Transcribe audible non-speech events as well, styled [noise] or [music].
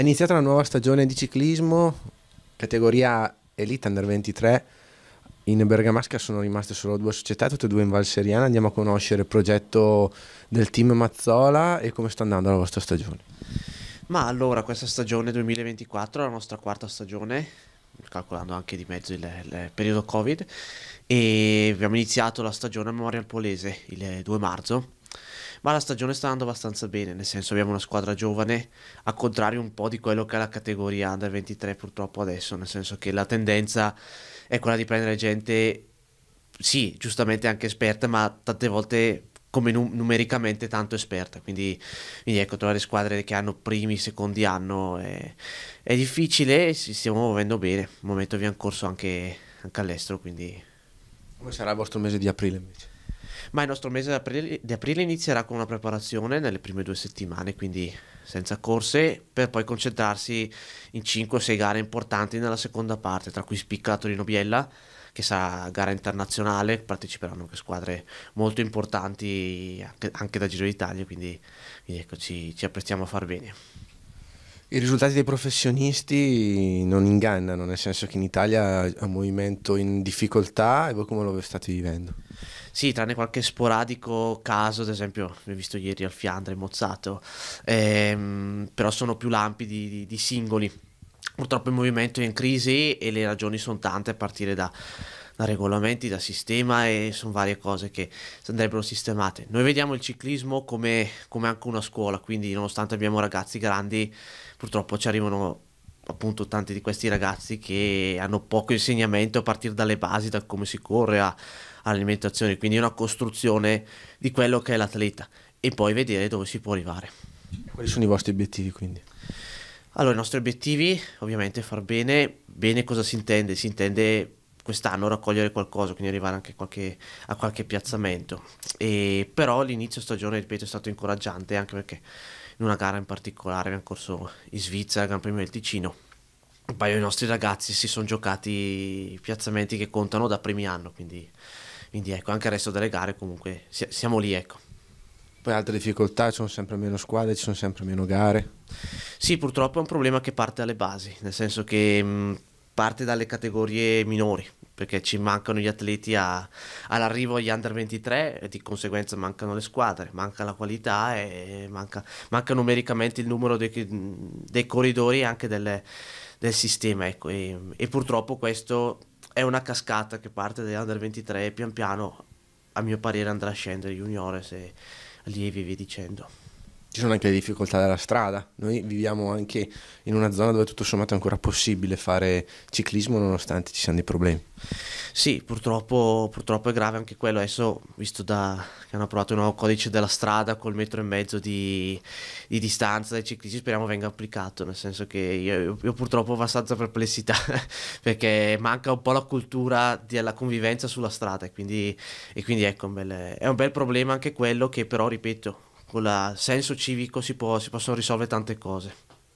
È iniziata una nuova stagione di ciclismo, categoria Elite Under 23. In Bergamasca sono rimaste solo due società, tutte e due in Val Seriana. Andiamo a conoscere il progetto del team Mazzola e come sta andando la vostra stagione. Ma allora, questa stagione 2024 è la nostra quarta stagione, calcolando anche di mezzo il, il periodo Covid, e abbiamo iniziato la stagione a Memorial Polese il 2 marzo ma la stagione sta andando abbastanza bene, nel senso abbiamo una squadra giovane, a contrario un po' di quello che è la categoria Under 23 purtroppo adesso, nel senso che la tendenza è quella di prendere gente, sì, giustamente anche esperta, ma tante volte come num- numericamente tanto esperta. Quindi, quindi, ecco, trovare squadre che hanno primi, secondi anno è, è difficile e ci stiamo muovendo bene. un momento vi corso anche, anche all'estero, quindi... Come sarà il vostro mese di aprile invece? Ma il nostro mese di aprile, di aprile inizierà con una preparazione nelle prime due settimane, quindi senza corse, per poi concentrarsi in 5-6 gare importanti nella seconda parte, tra cui spicca Torino-Biella, che sarà gara internazionale, parteciperanno anche squadre molto importanti anche, anche da Giro d'Italia, quindi, quindi ecco, ci, ci apprestiamo a far bene. I risultati dei professionisti non ingannano, nel senso che in Italia è un movimento in difficoltà e voi come lo state vivendo? Sì, tranne qualche sporadico caso, ad esempio, l'ho visto ieri al Fiandre, mozzato, ehm, però sono più lampi di, di, di singoli. Purtroppo il movimento è in crisi e le ragioni sono tante a partire da da regolamenti, da sistema e sono varie cose che andrebbero sistemate. Noi vediamo il ciclismo come, come anche una scuola, quindi nonostante abbiamo ragazzi grandi, purtroppo ci arrivano appunto tanti di questi ragazzi che hanno poco insegnamento a partire dalle basi, da come si corre a, all'alimentazione, quindi una costruzione di quello che è l'atleta e poi vedere dove si può arrivare. Quali sono i vostri obiettivi quindi? Allora, i nostri obiettivi ovviamente far bene, bene cosa si intende? Si intende quest'anno raccogliere qualcosa, quindi arrivare anche qualche, a qualche piazzamento. E, però l'inizio stagione, ripeto, è stato incoraggiante anche perché in una gara in particolare abbiamo corso in Svizzera, Gran Premio del Ticino. Un paio dei nostri ragazzi si sono giocati piazzamenti che contano da primi anno, quindi, quindi ecco, anche il resto delle gare comunque siamo lì, ecco. Poi altre difficoltà, ci sono sempre meno squadre, ci sono sempre meno gare. Sì, purtroppo è un problema che parte dalle basi, nel senso che mh, parte dalle categorie minori, perché ci mancano gli atleti a, all'arrivo agli under 23 e di conseguenza mancano le squadre, manca la qualità e manca, manca numericamente il numero dei, dei corridori e anche delle, del sistema. Ecco. E, e, purtroppo questo è una cascata che parte dagli under 23 e pian piano a mio parere andrà a scendere juniores e allievi vi dicendo ci sono anche le difficoltà della strada. Noi viviamo anche in una zona dove tutto sommato è ancora possibile fare ciclismo nonostante ci siano dei problemi. Sì, purtroppo, purtroppo è grave anche quello. Adesso, visto da, che hanno approvato il nuovo codice della strada col metro e mezzo di, di distanza dai ciclisti, speriamo venga applicato. Nel senso che io, io purtroppo ho abbastanza perplessità [laughs] perché manca un po' la cultura della convivenza sulla strada. E quindi, e quindi ecco, è un bel problema anche quello che però, ripeto, con il senso civico si, può, si possono risolvere tante cose.